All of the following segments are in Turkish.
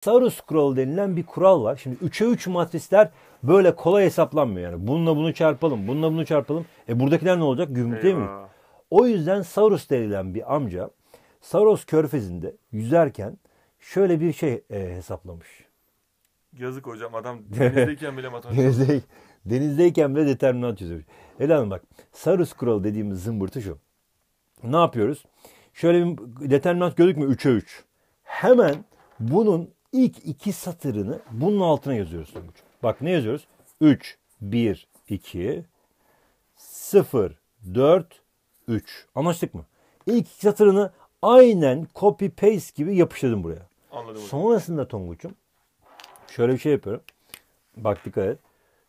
Saurus kuralı denilen bir kural var. Şimdi 3'e 3 matrisler böyle kolay hesaplanmıyor yani. Bununla bunu çarpalım, bununla bunu çarpalım. E buradakiler ne olacak? Gümrük değil mi? O yüzden Saurus denilen bir amca Saros körfezinde yüzerken şöyle bir şey e, hesaplamış. Yazık hocam adam denizdeyken bile matematik. Denizdeyken, denizdeyken bile determinant çözüyor. Ela Hanım bak Sarus kuralı dediğimiz zımbırtı şu. Ne yapıyoruz? Şöyle bir determinant gördük mü 3'e 3. Hemen bunun ilk iki satırını bunun altına yazıyoruz Tonguç. Bak ne yazıyoruz? 3, 1, 2, 0, 4, 3. Anlaştık mı? İlk iki satırını aynen copy paste gibi yapıştırdım buraya. Anladım. Sonrasında Tonguç'um şöyle bir şey yapıyorum. Bak dikkat et.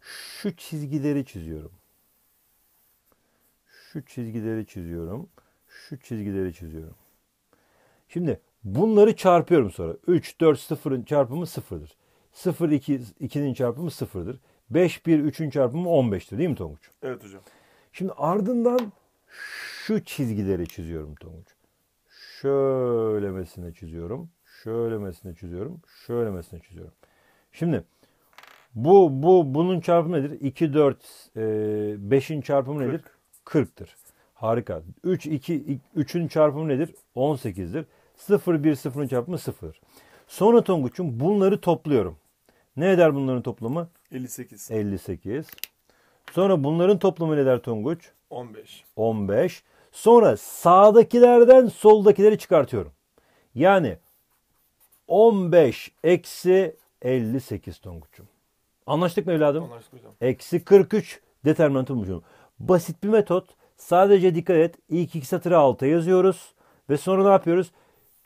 Şu çizgileri çiziyorum. Şu çizgileri çiziyorum. Şu çizgileri çiziyorum. Şimdi Bunları çarpıyorum sonra. 3, 4, 0'ın çarpımı 0'dır. 0, 2, 2'nin çarpımı 0'dır. 5, 1, 3'ün çarpımı 15'tir değil mi Tonguç? Evet hocam. Şimdi ardından şu çizgileri çiziyorum Tonguç. şöyle Şöylemesine çiziyorum. şöyle Şöylemesine çiziyorum. şöyle Şöylemesine çiziyorum. Şimdi bu, bu bunun çarpımı nedir? 2, 4, 5'in çarpımı 40. nedir? 40'tır. Harika. 3, 2, 3'ün çarpımı nedir? 18'dir. 0, 1, 0'ın çarpımı 0. Sonra Tonguç'um bunları topluyorum. Ne eder bunların toplamı? 58. 58. Sonra bunların toplamı ne der Tonguç? 15. 15. Sonra sağdakilerden soldakileri çıkartıyorum. Yani 15 eksi 58 Tonguç'um. Anlaştık mı evladım? Anlaştık hocam. Eksi 43 determinantı bulacağım. Basit bir metot. Sadece dikkat et. İlk iki satırı alta yazıyoruz. Ve sonra ne yapıyoruz?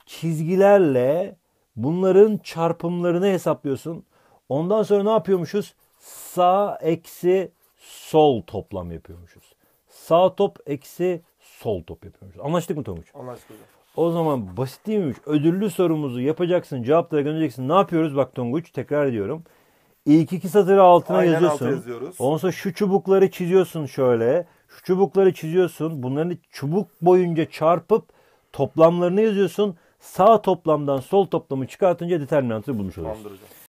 çizgilerle bunların çarpımlarını hesaplıyorsun. Ondan sonra ne yapıyormuşuz? Sağ eksi sol toplam yapıyormuşuz. Sağ top eksi sol top yapıyormuşuz. Anlaştık mı Tonguç? Anlaştık hocam. O zaman basit değilmiş. Ödüllü sorumuzu yapacaksın, cevapları göndereceksin. Ne yapıyoruz? Bak Tonguç tekrar ediyorum. İlk iki satırı altına Aynen yazıyorsun. Altı yazıyoruz. Ondan sonra şu çubukları çiziyorsun şöyle. Şu çubukları çiziyorsun. Bunları çubuk boyunca çarpıp toplamlarını yazıyorsun sağ toplamdan sol toplamı çıkartınca determinantı bulmuş oluruz. Tamamdır hocam.